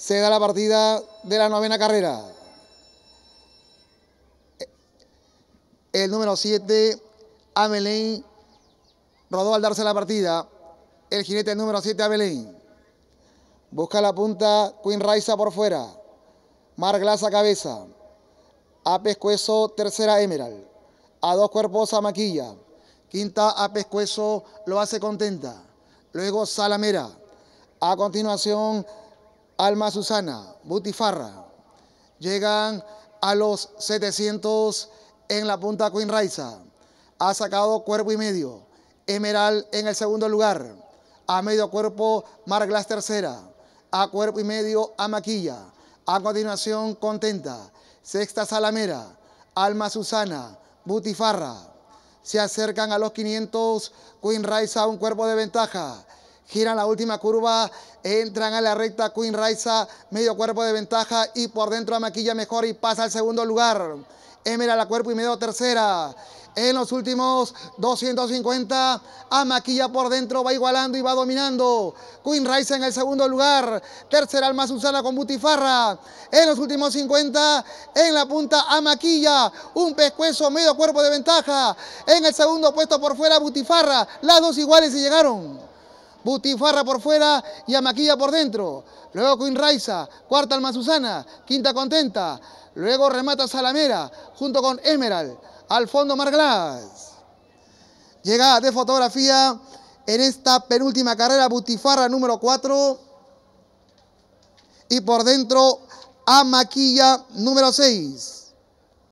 se da la partida de la novena carrera. El número 7, Amelín, rodó al darse la partida. El jinete número 7, Amelín. Busca la punta, Queen Raiza por fuera. a cabeza. A pescuezo, tercera Emerald. A dos cuerpos a maquilla. Quinta a pescuezo, lo hace contenta. Luego Salamera. A continuación, Alma Susana, Butifarra. Llegan a los 700 en la punta Queen Raiza. Ha sacado cuerpo y medio. Emerald en el segundo lugar. A medio cuerpo, Marglas tercera. A cuerpo y medio, a Maquilla. A continuación, Contenta. Sexta, Salamera. Alma Susana, Butifarra. Se acercan a los 500. Queen Raiza, un cuerpo de ventaja giran la última curva, entran a la recta Queen Raiza, medio cuerpo de ventaja y por dentro a Maquilla mejor y pasa al segundo lugar. Emera la cuerpo y medio tercera. En los últimos 250, Amaquilla por dentro va igualando y va dominando. Queen Rice en el segundo lugar. Tercera Alma Susana con Butifarra. En los últimos 50, en la punta Amaquilla, Un pescuezo, medio cuerpo de ventaja. En el segundo puesto por fuera Butifarra. Las dos iguales y llegaron. Butifarra por fuera y Amaquilla por dentro. Luego Raiza. cuarta Alma Susana, quinta Contenta. Luego remata Salamera junto con Emerald. Al fondo Marglas. llega de fotografía en esta penúltima carrera Butifarra número 4. Y por dentro Amaquilla número 6.